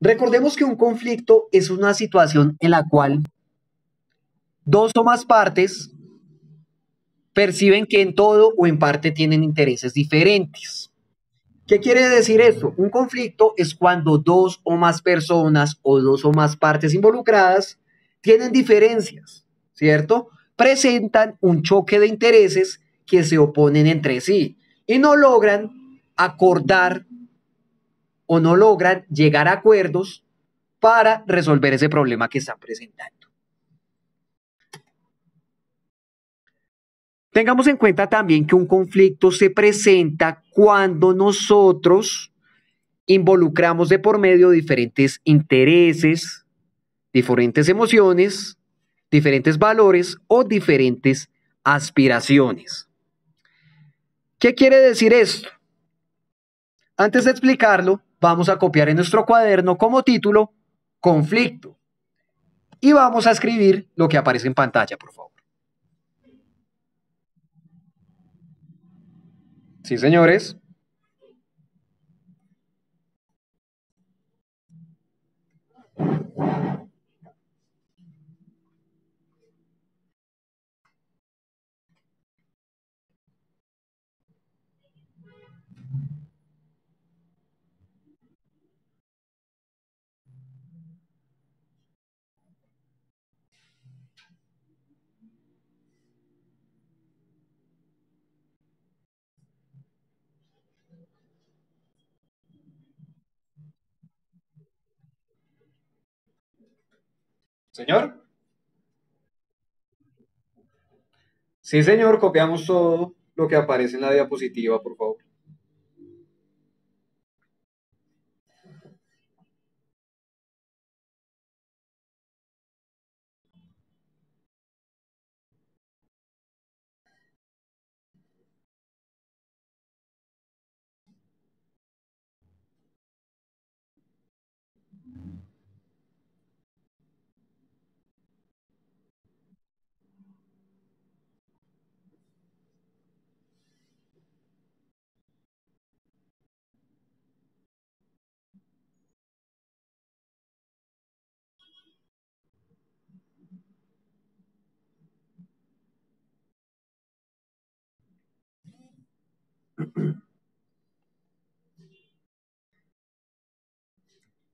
Recordemos que un conflicto es una situación en la cual dos o más partes perciben que en todo o en parte tienen intereses diferentes. ¿Qué quiere decir esto? Un conflicto es cuando dos o más personas o dos o más partes involucradas tienen diferencias, ¿cierto? Presentan un choque de intereses que se oponen entre sí y no logran acordar o no logran llegar a acuerdos para resolver ese problema que están presentando. Tengamos en cuenta también que un conflicto se presenta cuando nosotros involucramos de por medio diferentes intereses, diferentes emociones, diferentes valores o diferentes aspiraciones. ¿Qué quiere decir esto? Antes de explicarlo, vamos a copiar en nuestro cuaderno como título conflicto. Y vamos a escribir lo que aparece en pantalla, por favor. Sí, señores. Señor. Sí, señor, copiamos todo lo que aparece en la diapositiva, por favor.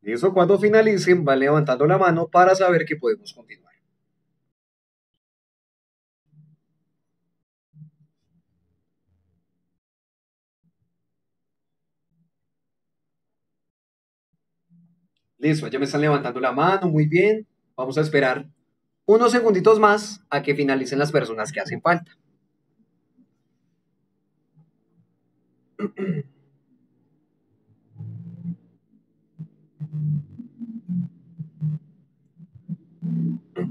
Eso cuando finalicen van levantando la mano para saber que podemos continuar. Listo, ya me están levantando la mano, muy bien. Vamos a esperar unos segunditos más a que finalicen las personas que hacen falta.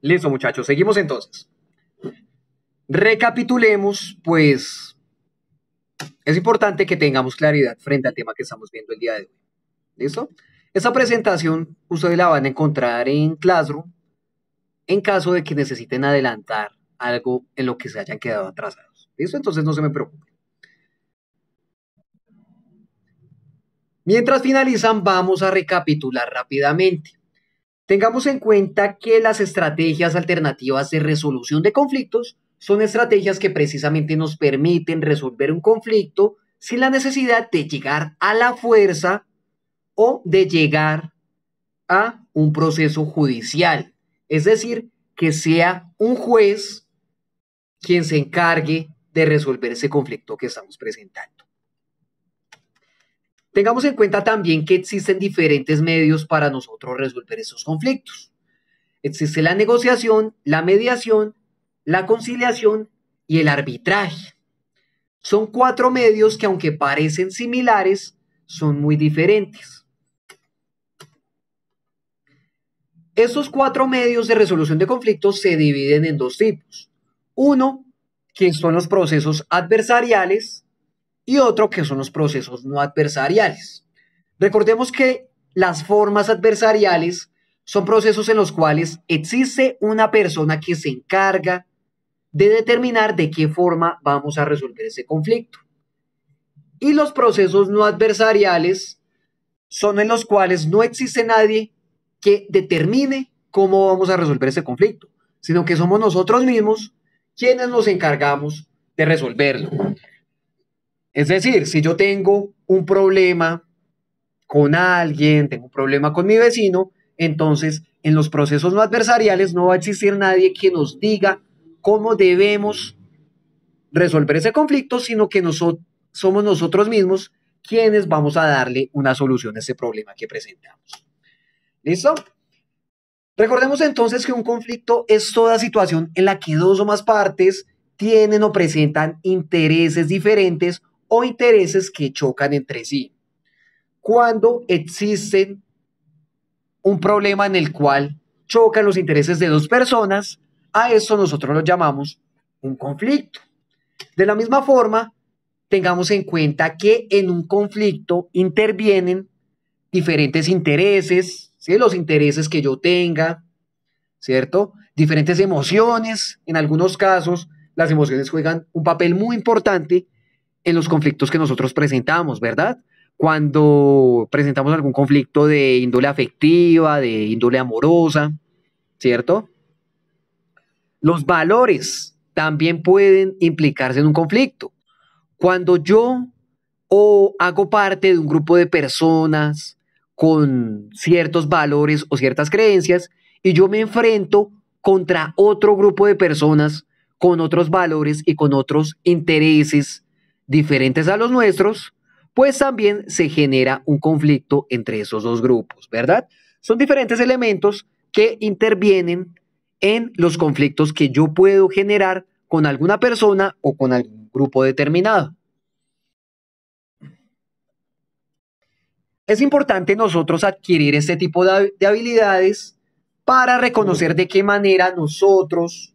Listo, muchachos. Seguimos entonces. Recapitulemos, pues es importante que tengamos claridad frente al tema que estamos viendo el día de hoy. ¿Listo? Esta presentación ustedes la van a encontrar en Classroom en caso de que necesiten adelantar algo en lo que se hayan quedado atrasados. ¿Listo? Entonces no se me preocupe Mientras finalizan, vamos a recapitular rápidamente. Tengamos en cuenta que las estrategias alternativas de resolución de conflictos son estrategias que precisamente nos permiten resolver un conflicto sin la necesidad de llegar a la fuerza o de llegar a un proceso judicial. Es decir, que sea un juez quien se encargue de resolver ese conflicto que estamos presentando. Tengamos en cuenta también que existen diferentes medios para nosotros resolver esos conflictos. Existe la negociación, la mediación, la conciliación y el arbitraje. Son cuatro medios que aunque parecen similares, son muy diferentes. Esos cuatro medios de resolución de conflictos se dividen en dos tipos. Uno, que son los procesos adversariales y otro, que son los procesos no adversariales. Recordemos que las formas adversariales son procesos en los cuales existe una persona que se encarga de determinar de qué forma vamos a resolver ese conflicto. Y los procesos no adversariales son en los cuales no existe nadie que determine cómo vamos a resolver ese conflicto, sino que somos nosotros mismos quienes nos encargamos de resolverlo. Es decir, si yo tengo un problema con alguien, tengo un problema con mi vecino, entonces en los procesos no adversariales no va a existir nadie que nos diga cómo debemos resolver ese conflicto, sino que somos nosotros mismos quienes vamos a darle una solución a ese problema que presentamos. ¿Listo? Recordemos entonces que un conflicto es toda situación en la que dos o más partes tienen o presentan intereses diferentes o intereses que chocan entre sí. Cuando existe un problema en el cual chocan los intereses de dos personas, a eso nosotros lo llamamos un conflicto. De la misma forma, tengamos en cuenta que en un conflicto intervienen diferentes intereses, los intereses que yo tenga, ¿cierto? Diferentes emociones, en algunos casos las emociones juegan un papel muy importante en los conflictos que nosotros presentamos, ¿verdad? Cuando presentamos algún conflicto de índole afectiva, de índole amorosa, ¿cierto? Los valores también pueden implicarse en un conflicto. Cuando yo o hago parte de un grupo de personas, con ciertos valores o ciertas creencias y yo me enfrento contra otro grupo de personas con otros valores y con otros intereses diferentes a los nuestros, pues también se genera un conflicto entre esos dos grupos, ¿verdad? Son diferentes elementos que intervienen en los conflictos que yo puedo generar con alguna persona o con algún grupo determinado. Es importante nosotros adquirir este tipo de, habilidades para reconocer de qué manera nosotros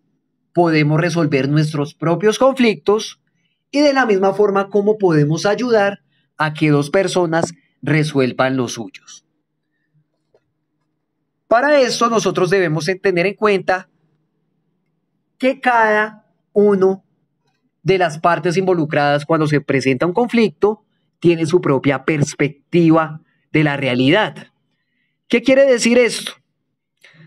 podemos resolver nuestros propios conflictos y de la misma forma cómo podemos ayudar a que dos personas resuelvan los suyos. Para esto nosotros debemos tener en cuenta que cada uno de las partes involucradas cuando se presenta un conflicto tiene su propia perspectiva de la realidad. ¿Qué quiere decir esto?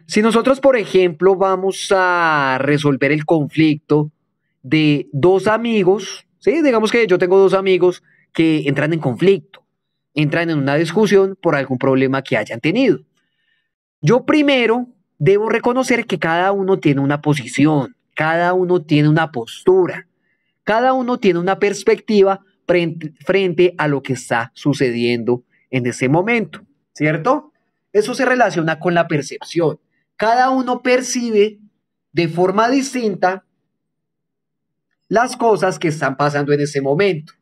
Si nosotros, por ejemplo, vamos a resolver el conflicto de dos amigos, ¿sí? digamos que yo tengo dos amigos que entran en conflicto, entran en una discusión por algún problema que hayan tenido. Yo primero debo reconocer que cada uno tiene una posición, cada uno tiene una postura, cada uno tiene una perspectiva frente, a lo que está sucediendo en ese momento, ¿cierto? Eso se relaciona con la percepción. Cada uno percibe de forma distinta las cosas que están pasando en ese momento.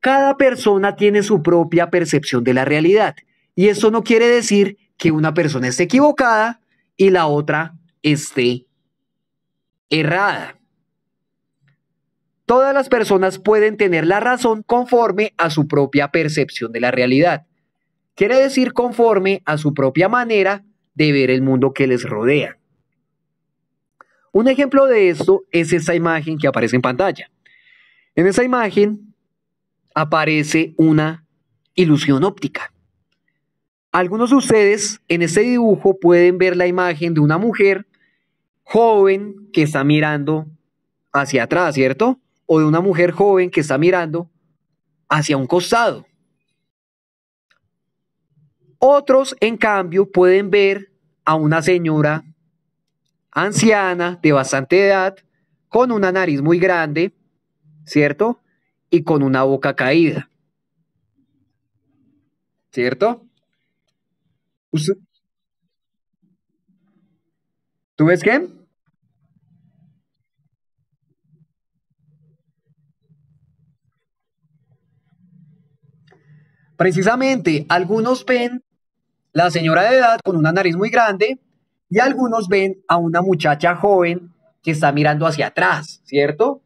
Cada persona tiene su propia percepción de la realidad y eso no quiere decir que una persona esté equivocada y la otra esté errada. Todas las personas pueden tener la razón conforme a su propia percepción de la realidad. Quiere decir conforme a su propia manera de ver el mundo que les rodea. Un ejemplo de esto es esta imagen que aparece en pantalla. En esa imagen aparece una ilusión óptica. Algunos de ustedes en este dibujo pueden ver la imagen de una mujer joven que está mirando hacia atrás, ¿cierto? o de una mujer joven que está mirando hacia un costado. Otros, en cambio, pueden ver a una señora anciana de bastante edad con una nariz muy grande, ¿cierto? Y con una boca caída. ¿Cierto? ¿Tú ves qué? Precisamente, algunos ven la señora de edad con una nariz muy grande y algunos ven a una muchacha joven que está mirando hacia atrás, ¿cierto?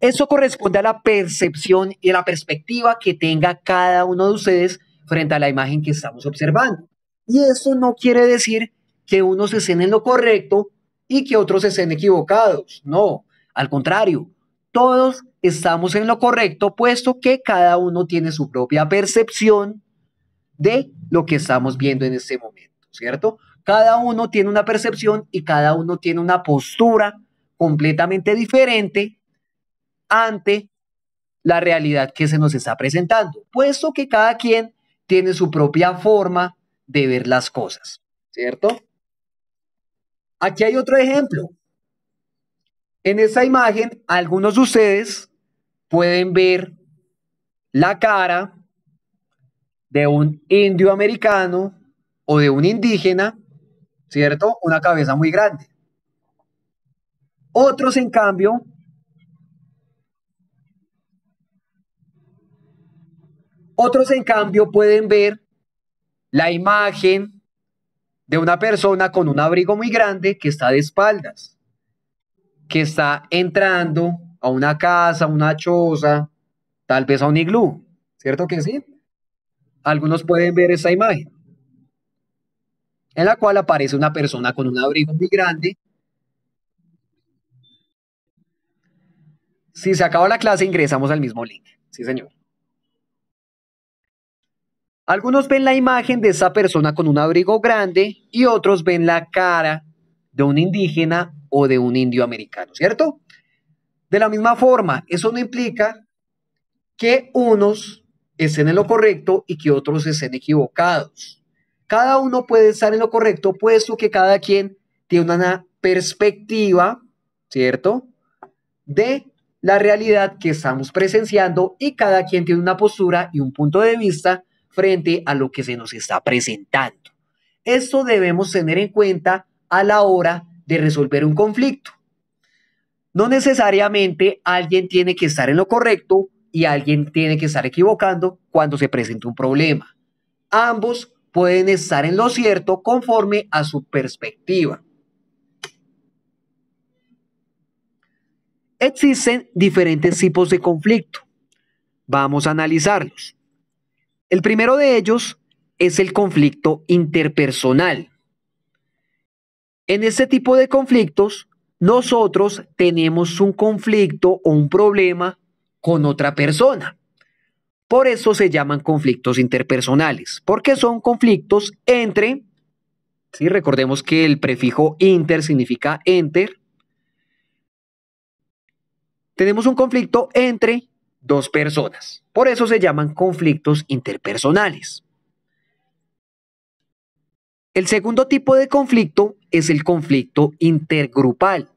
Eso corresponde a la percepción y a la perspectiva que tenga cada uno de ustedes frente a la imagen que estamos observando. Y eso no quiere decir que unos estén en lo correcto y que otros estén equivocados. No, al contrario, todos estamos en lo correcto, puesto que cada uno tiene su propia percepción de lo que estamos viendo en este momento, ¿cierto? Cada uno tiene una percepción y cada uno tiene una postura completamente diferente ante la realidad que se nos está presentando, puesto que cada quien tiene su propia forma de ver las cosas, ¿cierto? Aquí hay otro ejemplo. En esta imagen, algunos de ustedes pueden ver la cara de un indio americano o de un indígena, ¿cierto? Una cabeza muy grande. Otros, en cambio, otros, en cambio, pueden ver la imagen de una persona con un abrigo muy grande que está de espaldas que está entrando a una casa, a una choza, tal vez a un iglú, ¿cierto que sí? Algunos pueden ver esa imagen, en la cual aparece una persona con un abrigo muy grande. Si se acaba la clase, ingresamos al mismo link. Sí, señor. Algunos ven la imagen de esa persona con un abrigo grande y otros ven la cara de un indígena o de un indio americano, ¿cierto? De la misma forma, eso no implica que unos estén en lo correcto y que otros estén equivocados. Cada uno puede estar en lo correcto, puesto que cada quien tiene una perspectiva, ¿cierto? De la realidad que estamos presenciando y cada quien tiene una postura y un punto de vista frente a lo que se nos está presentando. Esto debemos tener en cuenta a la hora de resolver un conflicto. No necesariamente alguien tiene que estar en lo correcto y alguien tiene que estar equivocando cuando se presenta un problema. Ambos pueden estar en lo cierto conforme a su perspectiva. Existen diferentes tipos de conflicto. Vamos a analizarlos. El primero de ellos es el conflicto interpersonal. En ese tipo de conflictos, nosotros tenemos un conflicto o un problema con otra persona. Por eso se llaman conflictos interpersonales, porque son conflictos entre, si recordemos que el prefijo inter significa enter, tenemos un conflicto entre dos personas. Por eso se llaman conflictos interpersonales. El segundo tipo de conflicto es el conflicto intergrupal.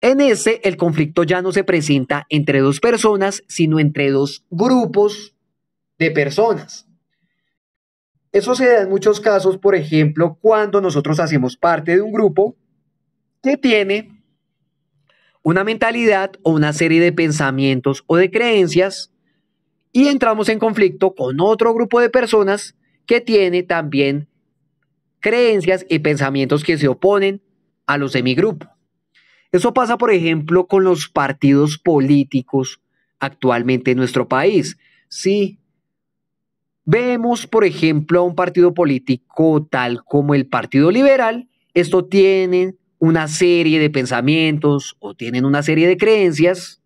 En ese, el conflicto ya no se presenta entre dos personas, sino entre dos grupos de personas. Eso se da en muchos casos, por ejemplo, cuando nosotros hacemos parte de un grupo que tiene una mentalidad o una serie de pensamientos o de creencias y entramos en conflicto con otro grupo de personas que tiene también creencias y pensamientos que se oponen a los de mi grupo. Eso pasa, por ejemplo, con los partidos políticos actualmente en nuestro país. Si vemos, por ejemplo, a un partido político tal como el Partido Liberal, esto tienen una serie de pensamientos o tienen una serie de creencias.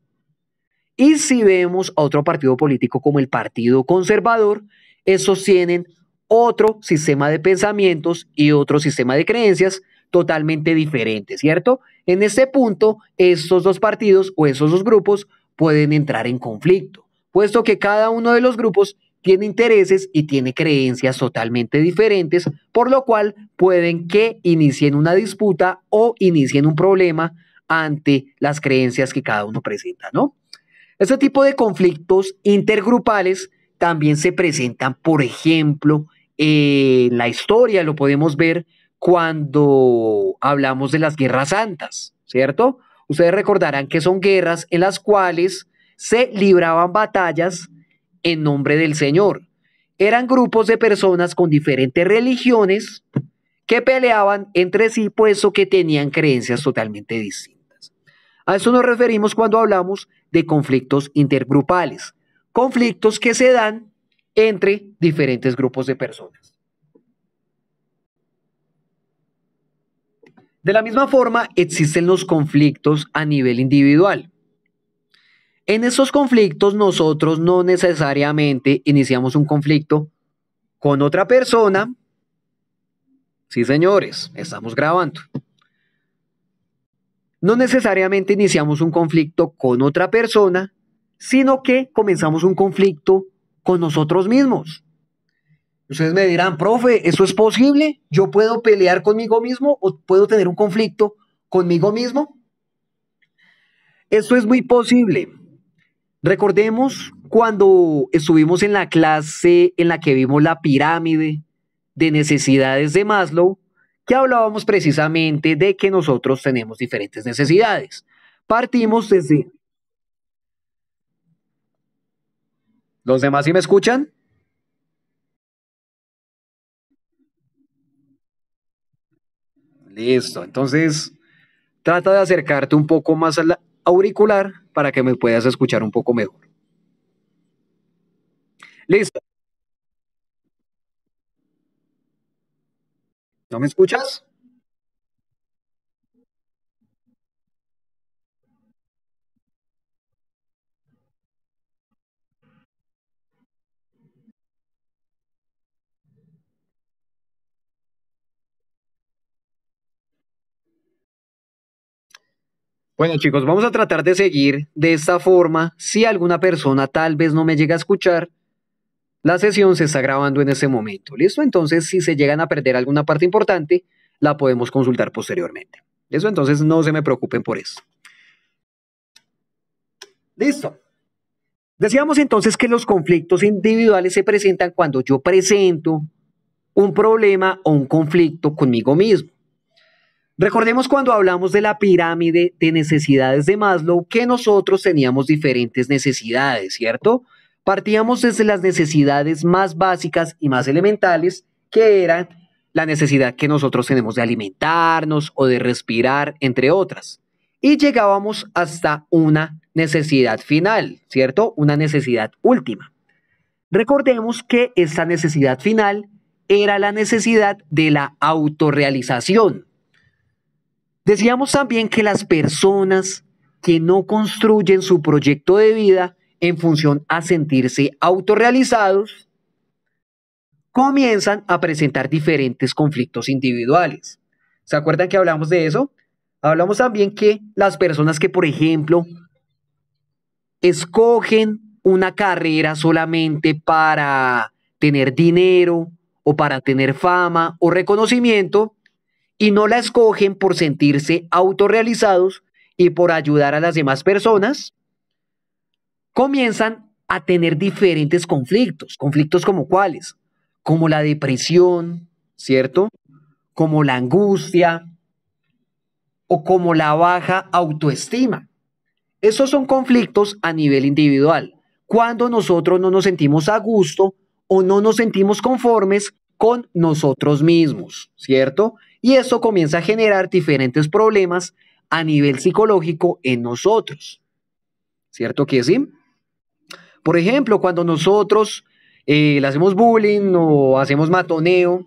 Y si vemos a otro partido político como el Partido Conservador, esos tienen otro sistema de pensamientos y otro sistema de creencias totalmente diferentes, ¿cierto? En este punto, estos dos partidos o esos dos grupos pueden entrar en conflicto, puesto que cada uno de los grupos tiene intereses y tiene creencias totalmente diferentes, por lo cual pueden que inicien una disputa o inicien un problema ante las creencias que cada uno presenta, ¿no? Este tipo de conflictos intergrupales también se presentan, por ejemplo, la historia lo podemos ver cuando hablamos de las guerras santas, ¿cierto? Ustedes recordarán que son guerras en las cuales se libraban batallas en nombre del Señor. Eran grupos de personas con diferentes religiones que peleaban entre sí, eso que tenían creencias totalmente distintas. A eso nos referimos cuando hablamos de conflictos intergrupales, conflictos que se dan entre diferentes grupos de personas. De la misma forma, existen los conflictos a nivel individual. En esos conflictos nosotros no necesariamente iniciamos un conflicto con otra persona. Sí, señores, estamos grabando. No necesariamente iniciamos un conflicto con otra persona, sino que comenzamos un conflicto con nosotros mismos. Ustedes me dirán, profe, ¿eso es posible? ¿Yo puedo pelear conmigo mismo o puedo tener un conflicto conmigo mismo? Eso es muy posible. Recordemos cuando estuvimos en la clase en la que vimos la pirámide de necesidades de Maslow, que hablábamos precisamente de que nosotros tenemos diferentes necesidades. Partimos desde ¿Los demás sí me escuchan? Listo, entonces trata de acercarte un poco más al auricular para que me puedas escuchar un poco mejor. Listo. ¿No me escuchas? Bueno chicos, vamos a tratar de seguir de esta forma. Si alguna persona tal vez no me llega a escuchar, la sesión se está grabando en ese momento. ¿Listo? Entonces, si se llegan a perder alguna parte importante, la podemos consultar posteriormente. ¿Listo? Entonces, no se me preocupen por eso. Listo. Decíamos entonces que los conflictos individuales se presentan cuando yo presento un problema o un conflicto conmigo mismo. Recordemos cuando hablamos de la pirámide de necesidades de Maslow que nosotros teníamos diferentes necesidades, ¿cierto? Partíamos desde las necesidades más básicas y más elementales, que eran la necesidad que nosotros tenemos de alimentarnos o de respirar, entre otras. Y llegábamos hasta una necesidad final, ¿cierto? Una necesidad última. Recordemos que esta necesidad final era la necesidad de la autorrealización Decíamos también que las personas que no construyen su proyecto de vida en función a sentirse autorrealizados, comienzan a presentar diferentes conflictos individuales. ¿Se acuerdan que hablamos de eso? Hablamos también que las personas que, por ejemplo, escogen una carrera solamente para tener dinero o para tener fama o reconocimiento, y no la escogen por sentirse autorrealizados y por ayudar a las demás personas, comienzan a tener diferentes conflictos, conflictos como cuáles, como la depresión, ¿cierto? Como la angustia o como la baja autoestima. Esos son conflictos a nivel individual, cuando nosotros no nos sentimos a gusto o no nos sentimos conformes con nosotros mismos, ¿cierto? Y eso comienza a generar diferentes problemas a nivel psicológico en nosotros. ¿Cierto que sí? Por ejemplo, cuando nosotros eh, le hacemos bullying o hacemos matoneo,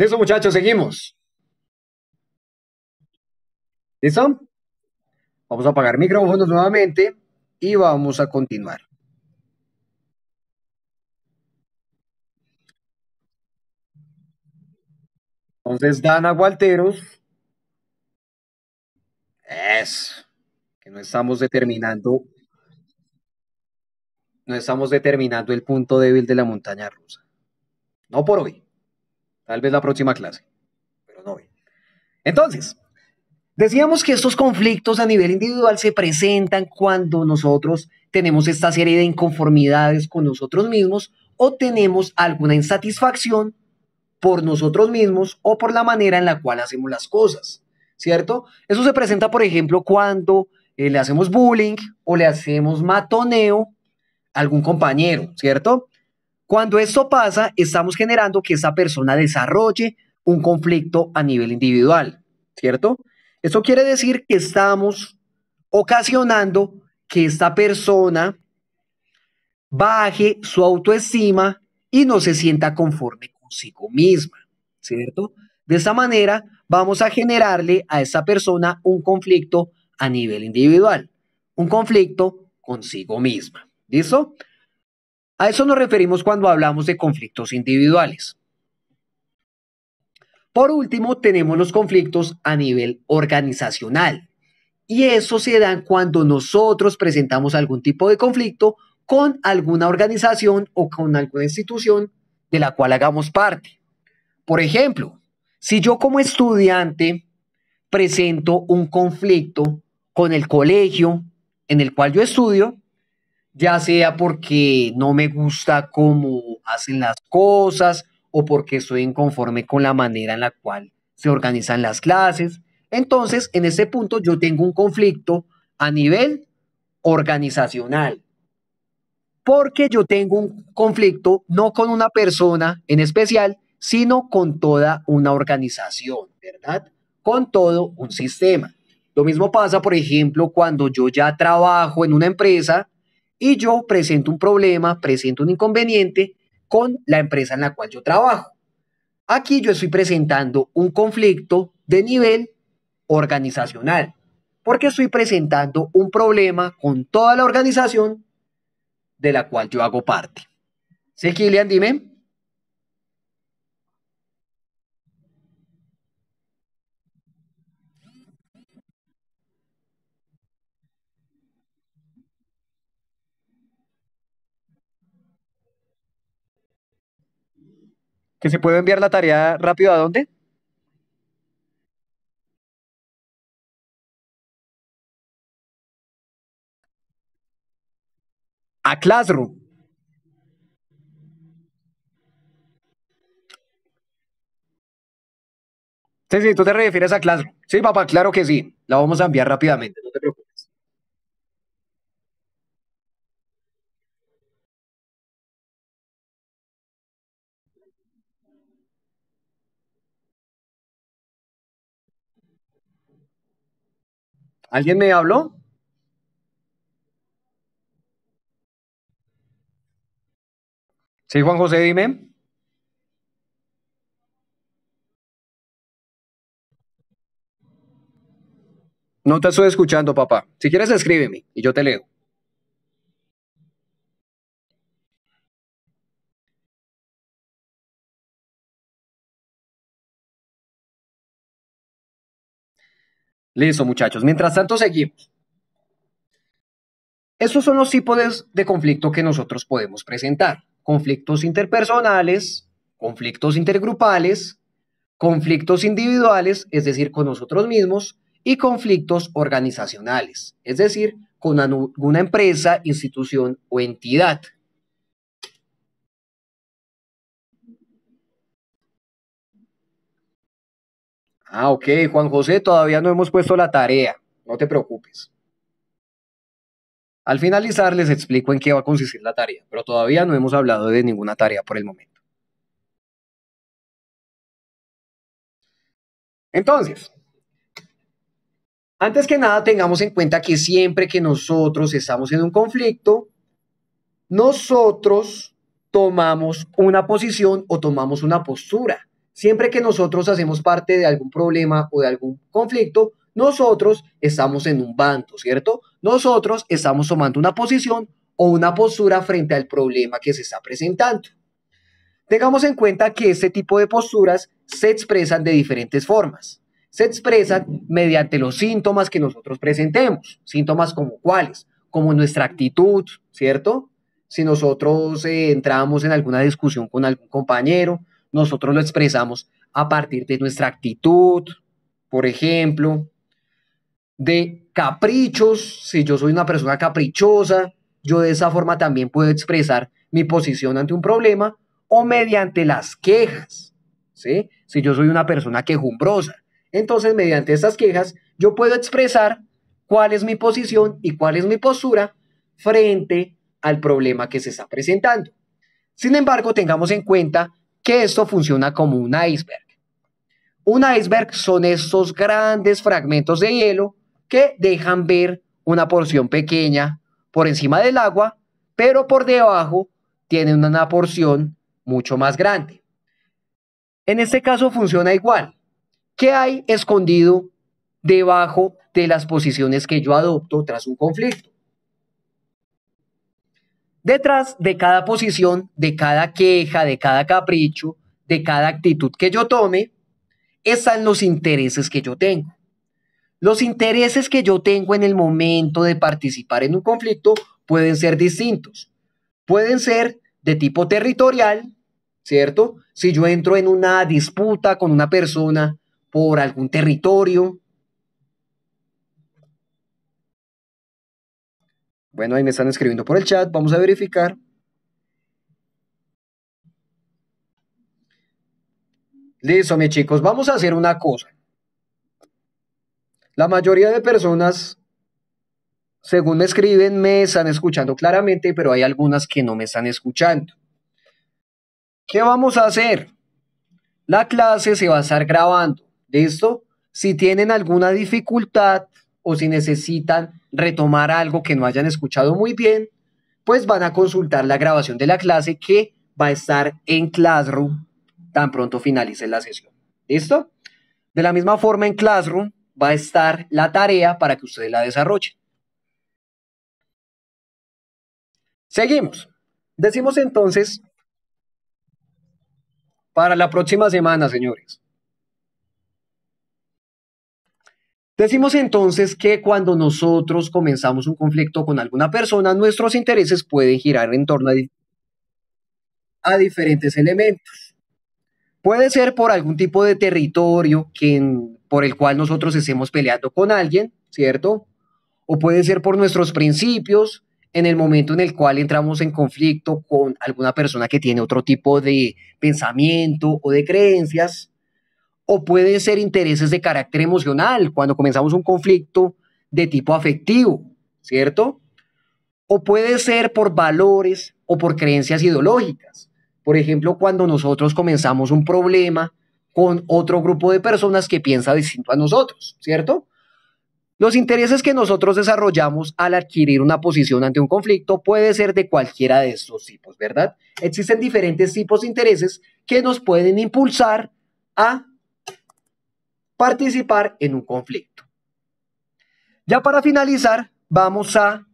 Listo, muchachos, seguimos. ¿Listo? Vamos a apagar micrófonos nuevamente y vamos a continuar. Entonces, Dana Gualteros. Es que no estamos determinando. No estamos determinando el punto débil de la montaña rusa. No por hoy. Tal vez la próxima clase, Entonces, decíamos que estos conflictos a nivel individual se presentan cuando nosotros tenemos esta serie de inconformidades con nosotros mismos o tenemos alguna insatisfacción por nosotros mismos o por la manera en la cual hacemos las cosas, ¿cierto? Eso se presenta, por ejemplo, cuando eh, le hacemos bullying o le hacemos matoneo a algún compañero, ¿cierto? Cuando esto pasa, estamos generando que esa persona desarrolle un conflicto a nivel individual, ¿cierto? eso quiere decir que estamos ocasionando que esta persona baje su autoestima y no se sienta conforme consigo misma, ¿cierto? De esta manera vamos a generarle a esa persona un conflicto a nivel individual, un conflicto consigo misma. ¿Listo? A eso nos referimos cuando hablamos de conflictos individuales. Por último, tenemos los conflictos a nivel organizacional. Y eso se da cuando nosotros presentamos algún tipo de conflicto con alguna organización o con alguna institución de la cual hagamos parte. Por ejemplo, si yo como estudiante presento un conflicto con el colegio en el cual yo estudio, ya sea porque no me gusta cómo hacen las cosas o porque estoy inconforme con la manera en la cual se organizan las clases. Entonces, en ese punto yo tengo un conflicto a nivel organizacional, porque yo tengo un conflicto no con una persona en especial, sino con toda una organización, ¿verdad? Con todo un sistema. Lo mismo pasa, por ejemplo, cuando yo ya trabajo en una empresa y yo presento un problema, presento un inconveniente con la empresa en la cual yo trabajo. Aquí yo estoy presentando un conflicto de nivel organizacional, porque estoy presentando un problema con toda la organización de la cual yo hago parte. ¿Sí, Dime. que se puede enviar la tarea rápido a dónde? A Classroom. Sí, sí, tú te refieres a Classroom. Sí, papá, claro que sí. La vamos a enviar rápidamente. ¿Alguien me habló? Sí, Juan José, dime. No te estoy escuchando, papá. Si quieres, escríbeme y yo te leo. Listo, muchachos. Mientras tanto, seguimos. Estos son los tipos de conflicto que nosotros podemos presentar. Conflictos interpersonales, conflictos intergrupales, conflictos individuales, es decir, con nosotros mismos, y conflictos organizacionales, es decir, con alguna empresa, institución o entidad. Ah, ok, Juan José, todavía no hemos puesto la tarea, no te preocupes. Al finalizar les explico en qué va a consistir la tarea, pero todavía no hemos hablado de ninguna tarea por el momento. Entonces, antes que nada tengamos en cuenta que siempre que nosotros estamos en un conflicto, nosotros tomamos una posición o tomamos una postura. Siempre que nosotros hacemos parte de algún problema o de algún conflicto, nosotros estamos en un bando, ¿cierto? Nosotros estamos tomando una posición o una postura frente al problema que se está presentando. Tengamos en cuenta que este tipo de posturas se expresan de diferentes formas. Se expresan mediante los síntomas que nosotros presentemos, síntomas como cuáles, como nuestra actitud, ¿cierto? Si nosotros eh, entramos en alguna discusión con algún compañero, nosotros lo expresamos a partir de nuestra actitud, por ejemplo, de caprichos, si yo soy una persona caprichosa, yo de esa forma también puedo expresar mi posición ante un problema o mediante las quejas, ¿sí? Si yo soy una persona quejumbrosa, entonces mediante estas quejas yo puedo expresar cuál es mi posición y cuál es mi postura frente al problema que se está presentando. Sin embargo, tengamos en cuenta que esto funciona como un iceberg. Un iceberg son estos grandes fragmentos de hielo que dejan ver una porción pequeña por encima del agua, pero por debajo tienen una porción mucho más grande. En este caso funciona igual. ¿Qué hay escondido debajo de las posiciones que yo adopto tras un conflicto? Detrás de cada posición, de cada queja, de cada capricho, de cada actitud que yo tome, están los intereses que yo tengo. Los intereses que yo tengo en el momento de participar en un conflicto pueden ser distintos. Pueden ser de tipo territorial, ¿cierto? Si yo entro en una disputa con una persona por algún territorio, Bueno, ahí me están escribiendo por el chat, vamos a verificar. Listo, mis chicos, vamos a hacer una cosa. La mayoría de personas, según me escriben, me están escuchando claramente, pero hay algunas que no me están escuchando. ¿Qué vamos a hacer? La clase se va a estar grabando. ¿Listo? Si tienen alguna dificultad o si necesitan retomar algo que no hayan escuchado muy bien, pues van a consultar la grabación de la clase que va a estar en Classroom tan pronto finalice la sesión. ¿Listo? De la misma forma en Classroom va a estar la tarea para que ustedes la desarrollen. Seguimos. Decimos entonces para la próxima semana, señores. Decimos entonces que cuando nosotros comenzamos un conflicto con alguna persona, nuestros intereses pueden girar en torno a, diferentes elementos. Puede ser por algún tipo de territorio que por el cual nosotros estemos peleando con alguien, ¿cierto? O puede ser por nuestros principios en el momento en el cual entramos en conflicto con alguna persona que tiene otro tipo de pensamiento o de creencias o pueden ser intereses de carácter emocional, cuando comenzamos un conflicto de tipo afectivo, ¿cierto? O puede ser por valores o por creencias ideológicas. Por ejemplo, cuando nosotros comenzamos un problema con otro grupo de personas que piensa distinto a nosotros, ¿cierto? Los intereses que nosotros desarrollamos al adquirir una posición ante un conflicto puede ser de cualquiera de estos tipos, ¿verdad? Existen diferentes tipos de intereses que nos pueden impulsar a participar en un conflicto. Ya para finalizar, vamos a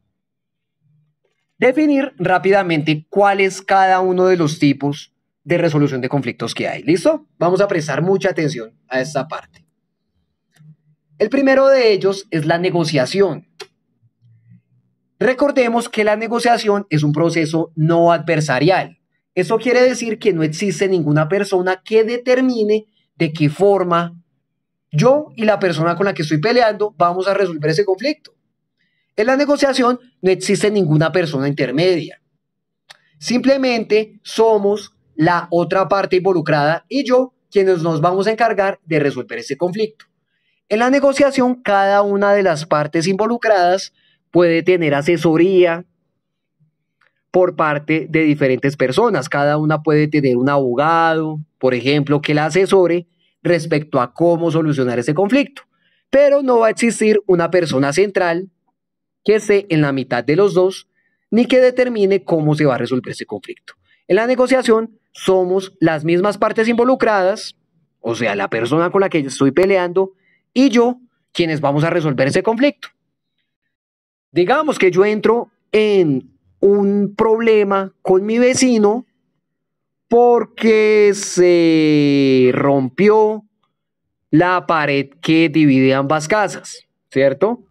definir rápidamente cuál es cada uno de los tipos de resolución de conflictos que hay. ¿Listo? Vamos a prestar mucha atención a esta parte. El primero de ellos es la negociación. Recordemos que la negociación es un proceso no adversarial. Eso quiere decir que no existe ninguna persona que determine de qué forma yo y la persona con la que estoy peleando vamos a resolver ese conflicto. En la negociación no existe ninguna persona intermedia. Simplemente somos la otra parte involucrada y yo quienes nos vamos a encargar de resolver ese conflicto. En la negociación, cada una de las partes involucradas puede tener asesoría por parte de diferentes personas. Cada una puede tener un abogado, por ejemplo, que la asesore respecto a cómo solucionar ese conflicto. Pero no va a existir una persona central que esté en la mitad de los dos ni que determine cómo se va a resolver ese conflicto. En la negociación somos las mismas partes involucradas, o sea, la persona con la que yo estoy peleando y yo, quienes vamos a resolver ese conflicto. Digamos que yo entro en un problema con mi vecino porque se rompió la pared que divide ambas casas, ¿cierto?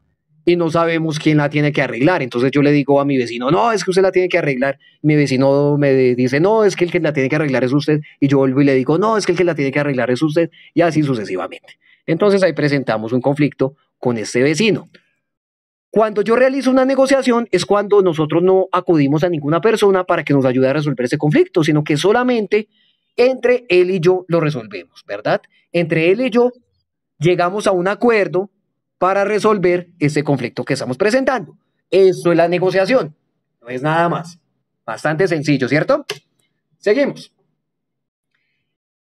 Y no sabemos quién la tiene que arreglar. Entonces yo le digo a mi vecino, no, es que usted la tiene que arreglar. Mi vecino me dice, no, es que el que la tiene que arreglar es usted. Y yo vuelvo y le digo, no, es que el que la tiene que arreglar es usted. Y así sucesivamente. Entonces ahí presentamos un conflicto con este vecino. Cuando yo realizo una negociación es cuando nosotros no acudimos a ninguna persona para que nos ayude a resolver ese conflicto, sino que solamente entre él y yo lo resolvemos, ¿verdad? Entre él y yo llegamos a un acuerdo para resolver ese conflicto que estamos presentando. Eso es la negociación, no es nada más. Bastante sencillo, ¿cierto? Seguimos.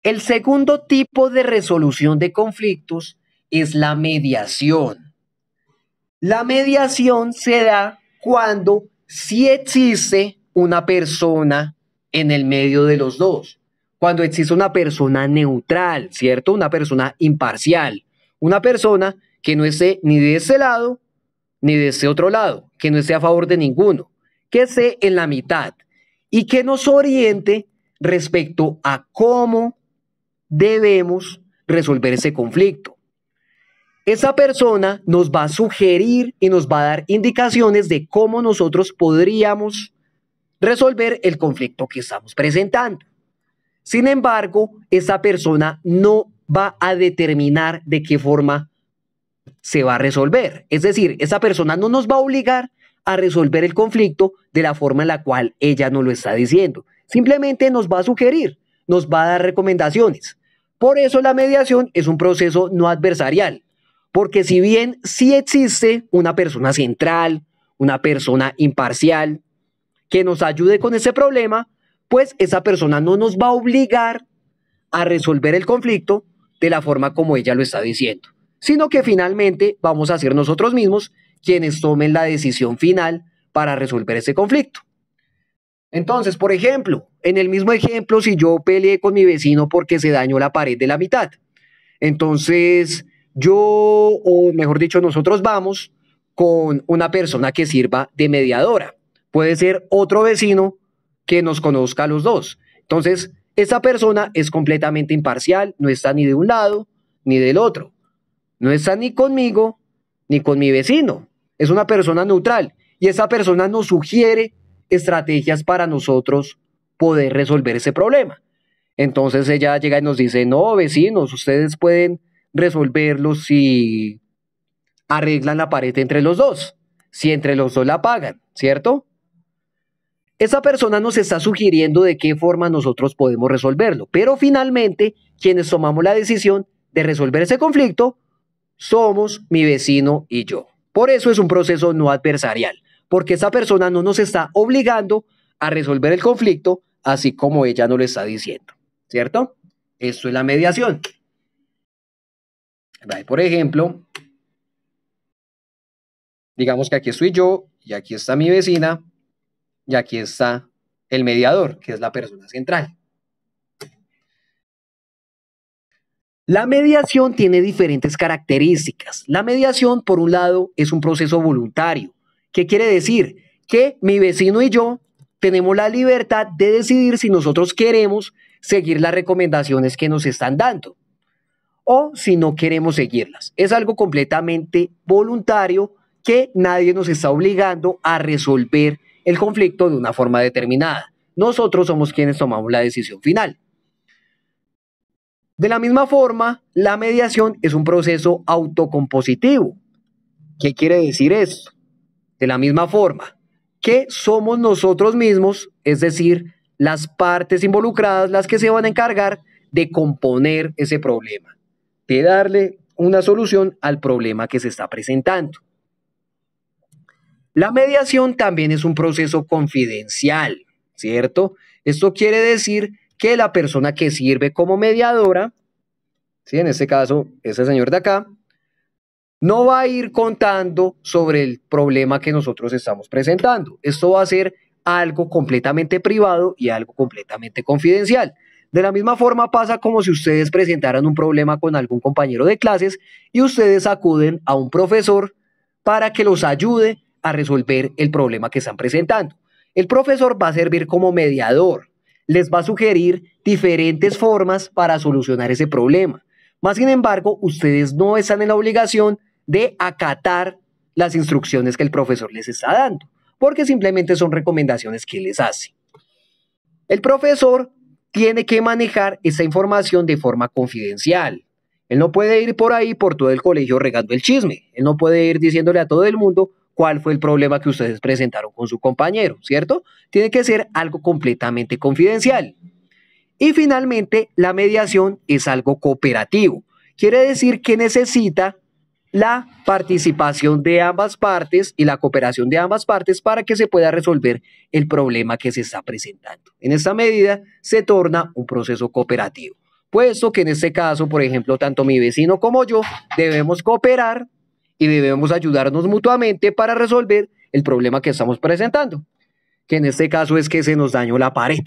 El segundo tipo de resolución de conflictos es la mediación. La mediación se da cuando sí existe una persona en el medio de los dos, cuando existe una persona neutral, ¿cierto? Una persona imparcial, una persona que no esté ni de ese lado ni de ese otro lado, que no esté a favor de ninguno, que esté en la mitad y que nos oriente respecto a cómo debemos resolver ese conflicto. Esa persona nos va a sugerir y nos va a dar indicaciones de cómo nosotros podríamos resolver el conflicto que estamos presentando. Sin embargo, esa persona no va a determinar de qué forma se va a resolver. Es decir, esa persona no nos va a obligar a resolver el conflicto de la forma en la cual ella nos lo está diciendo. Simplemente nos va a sugerir, nos va a dar recomendaciones. Por eso la mediación es un proceso no adversarial, porque si bien sí existe una persona central, una persona imparcial, que nos ayude con ese problema, pues esa persona no nos va a obligar a resolver el conflicto de la forma como ella lo está diciendo, sino que finalmente vamos a ser nosotros mismos quienes tomen la decisión final para resolver ese conflicto. Entonces, por ejemplo, en el mismo ejemplo, si yo peleé con mi vecino porque se dañó la pared de la mitad, entonces yo, o mejor dicho, nosotros vamos con una persona que sirva de mediadora. Puede ser otro vecino que nos conozca a los dos. Entonces, esa persona es completamente imparcial, no está ni de un lado ni del otro. No está ni conmigo ni con mi vecino. Es una persona neutral y esa persona nos sugiere estrategias para nosotros poder resolver ese problema. Entonces ella llega y nos dice, no, vecinos, ustedes pueden resolverlo si arreglan la pared entre los dos, si entre los dos la pagan, ¿cierto? Esa persona nos está sugiriendo de qué forma nosotros podemos resolverlo, pero finalmente quienes tomamos la decisión de resolver ese conflicto somos mi vecino y yo. Por eso es un proceso no adversarial, porque esa persona no nos está obligando a resolver el conflicto así como ella nos lo está diciendo, ¿cierto? Esto es la mediación. Por ejemplo, digamos que aquí estoy yo y aquí está mi vecina y aquí está el mediador, que es la persona central. La mediación tiene diferentes características. La mediación, por un lado, es un proceso voluntario. ¿Qué quiere decir? Que mi vecino y yo tenemos la libertad de decidir si nosotros queremos seguir las recomendaciones que nos están dando o si no queremos seguirlas. Es algo completamente voluntario que nadie nos está obligando a resolver el conflicto de una forma determinada. Nosotros somos quienes tomamos la decisión final. De la misma forma, la mediación es un proceso autocompositivo. ¿Qué quiere decir esto? De la misma forma, que somos nosotros mismos, es decir, las partes involucradas, las que se van a encargar de componer ese problema darle una solución al problema que se está presentando. La mediación también es un proceso confidencial, ¿cierto? Esto quiere decir que la persona que sirve como mediadora, ¿sí? en este caso ese señor de acá, no va a ir contando sobre el problema que nosotros estamos presentando. Esto va a ser algo completamente privado y algo completamente confidencial. De la misma forma pasa como si ustedes presentaran un problema con algún compañero de clases y ustedes acuden a un profesor para que los ayude a resolver el problema que están presentando. El profesor va a servir como mediador, les va a sugerir diferentes formas para solucionar ese problema. Más sin embargo, ustedes no están en la obligación de acatar las instrucciones que el profesor les está dando, porque simplemente son recomendaciones que les hace. El profesor tiene que manejar esa información de forma confidencial. Él no puede ir por ahí, por todo el colegio, regando el chisme. Él no puede ir diciéndole a todo el mundo cuál fue el problema que ustedes presentaron con su compañero, ¿cierto? Tiene que ser algo completamente confidencial. Y finalmente, la mediación es algo cooperativo. Quiere decir que necesita la participación de ambas partes y la cooperación de ambas partes para que se pueda resolver el problema que se está presentando. En esta medida se torna un proceso cooperativo, puesto que en este caso, por ejemplo, tanto mi vecino como yo debemos cooperar y debemos ayudarnos mutuamente para resolver el problema que estamos presentando, que en este caso es que se nos dañó la pared.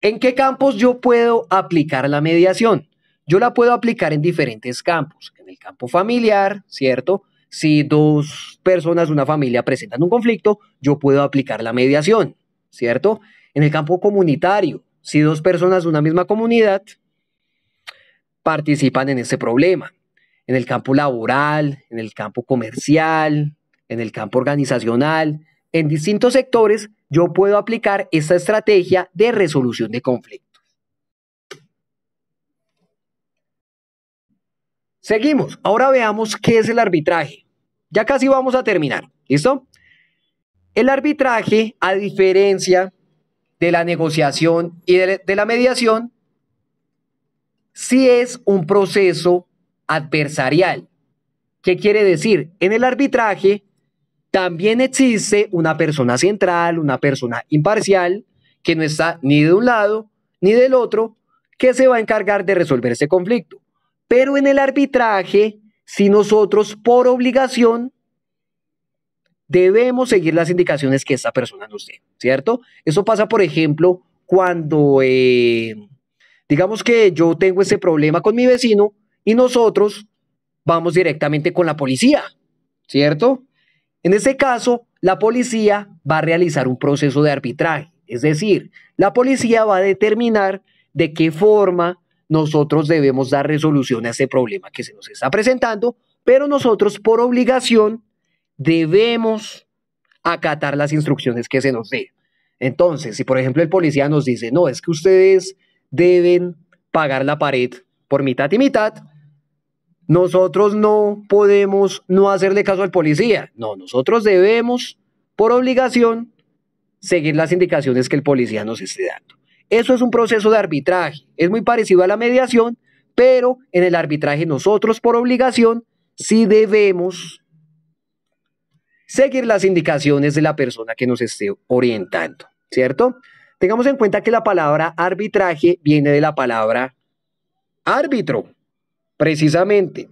¿En qué campos yo puedo aplicar la mediación? Yo la puedo aplicar en diferentes campos, en el campo familiar, ¿cierto? Si dos personas de una familia presentan un conflicto, yo puedo aplicar la mediación, ¿cierto? En el campo comunitario, si dos personas de una misma comunidad participan en ese problema, en el campo laboral, en el campo comercial, en el campo organizacional, en distintos sectores, yo puedo aplicar esta estrategia de resolución de conflictos. Seguimos. Ahora veamos qué es el arbitraje. Ya casi vamos a terminar. ¿Listo? El arbitraje, a diferencia de la negociación y de la mediación, sí es un proceso adversarial. ¿Qué quiere decir? En el arbitraje también existe una persona central, una persona imparcial, que no está ni de un lado ni del otro, que se va a encargar de resolver ese conflicto. Pero en el arbitraje, si nosotros por obligación debemos seguir las indicaciones que esa persona nos dé, ¿cierto? Eso pasa, por ejemplo, cuando, eh, digamos que yo tengo ese problema con mi vecino y nosotros vamos directamente con la policía, ¿cierto? En ese caso, la policía va a realizar un proceso de arbitraje, es decir, la policía va a determinar de qué forma nosotros debemos dar resolución a ese problema que se nos está presentando, pero nosotros por obligación debemos acatar las instrucciones que se nos dé. Entonces, si por ejemplo el policía nos dice, no, es que ustedes deben pagar la pared por mitad y mitad, nosotros no podemos no hacerle caso al policía. No, nosotros debemos, por obligación, seguir las indicaciones que el policía nos esté dando. Eso es un proceso de arbitraje. Es muy parecido a la mediación, pero en el arbitraje nosotros por obligación sí debemos seguir las indicaciones de la persona que nos esté orientando, ¿cierto? Tengamos en cuenta que la palabra arbitraje viene de la palabra árbitro, precisamente.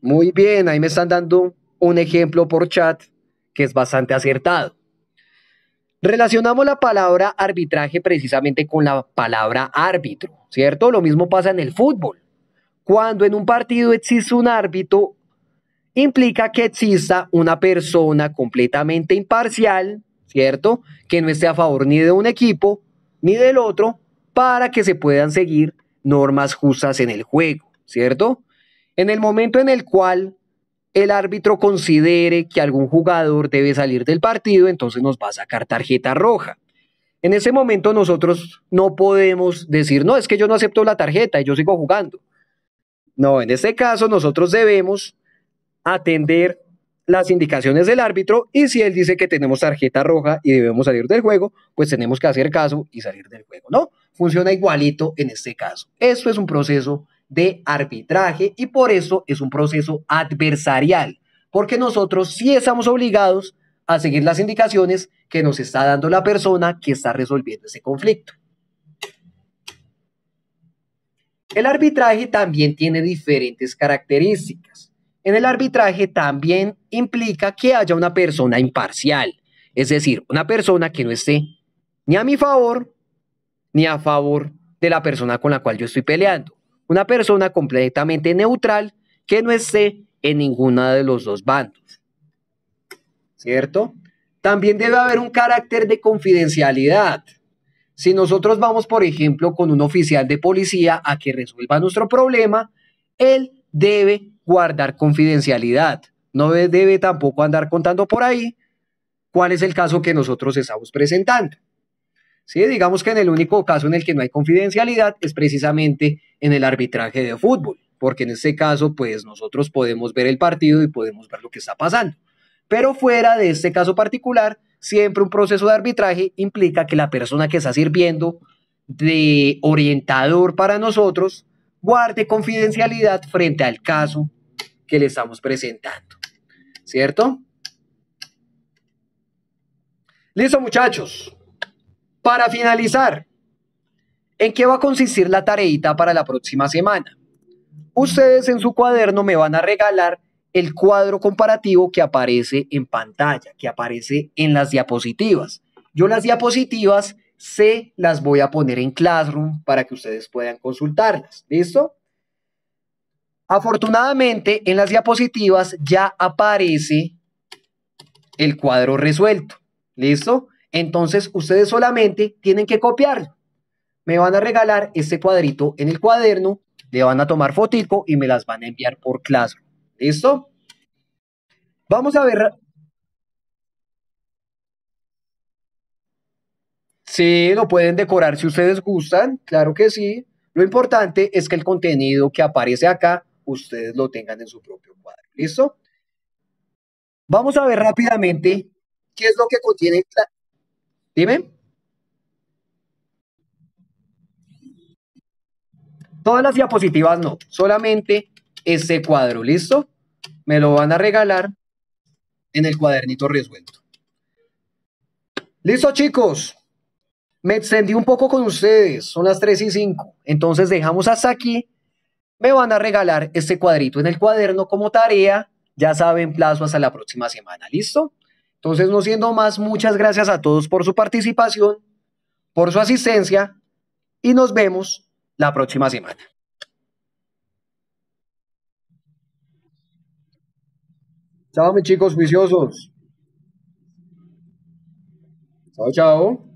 Muy bien, ahí me están dando un ejemplo por chat que es bastante acertado. Relacionamos la palabra arbitraje precisamente con la palabra árbitro, ¿cierto? Lo mismo pasa en el fútbol. Cuando en un partido existe un árbitro, implica que exista una persona completamente imparcial, ¿cierto? Que no esté a favor ni de un equipo ni del otro para que se puedan seguir normas justas en el juego, ¿cierto? En el momento en el cual el árbitro considere que algún jugador debe salir del partido, entonces nos va a sacar tarjeta roja. En ese momento nosotros no podemos decir, no, es que yo no acepto la tarjeta y yo sigo jugando. No, en este caso nosotros debemos atender las indicaciones del árbitro y si él dice que tenemos tarjeta roja y debemos salir del juego, pues tenemos que hacer caso y salir del juego, ¿no? Funciona igualito en este caso. Esto es un proceso de arbitraje y por eso es un proceso adversarial, porque nosotros sí estamos obligados a seguir las indicaciones que nos está dando la persona que está resolviendo ese conflicto. El arbitraje también tiene diferentes características. En el arbitraje también implica que haya una persona imparcial, es decir, una persona que no esté ni a mi favor ni a favor de la persona con la cual yo estoy peleando una persona completamente neutral que no esté en ninguna de los dos bandos. ¿Cierto? También debe haber un carácter de confidencialidad. Si nosotros vamos, por ejemplo, con un oficial de policía a que resuelva nuestro problema, él debe guardar confidencialidad. No debe tampoco andar contando por ahí cuál es el caso que nosotros estamos presentando. Digamos que en el único caso en el que no hay confidencialidad es precisamente en el arbitraje de fútbol, porque en ese caso pues nosotros podemos ver el partido y podemos ver lo que está pasando. Pero fuera de este caso particular, siempre un proceso de arbitraje implica que la persona que está sirviendo de orientador para nosotros guarde confidencialidad frente al caso que le estamos presentando. ¿Cierto? Listo muchachos. Para finalizar, ¿en qué va a consistir la tareita para la próxima semana? Ustedes en su cuaderno me van a regalar el cuadro comparativo que aparece en pantalla, que aparece en las diapositivas. Yo las diapositivas se las voy a poner en Classroom para que ustedes puedan consultarlas. ¿Listo? Afortunadamente, en las diapositivas ya aparece el cuadro resuelto. ¿Listo? Entonces, ustedes solamente tienen que copiar. Me van a regalar este cuadrito en el cuaderno, le van a tomar fotico y me las van a enviar por clase ¿Listo? Vamos a ver. Sí, lo pueden decorar si ustedes gustan, claro que sí. Lo importante es que el contenido que aparece acá, ustedes lo tengan en su propio cuadro. ¿Listo? Vamos a ver rápidamente qué es lo que contiene Dime. Todas las diapositivas no, solamente ese cuadro, ¿listo? Me lo van a regalar en el cuadernito resuelto. Listo, chicos. Me extendí un poco con ustedes, son las 3 y 5. Entonces dejamos hasta aquí. Me van a regalar este cuadrito en el cuaderno como tarea. Ya saben, plazo hasta la próxima semana. ¿Listo? Entonces, no siendo más, muchas gracias a todos por su participación, por su asistencia y nos vemos la próxima semana. Chao, mis chicos juiciosos. Chao, chao.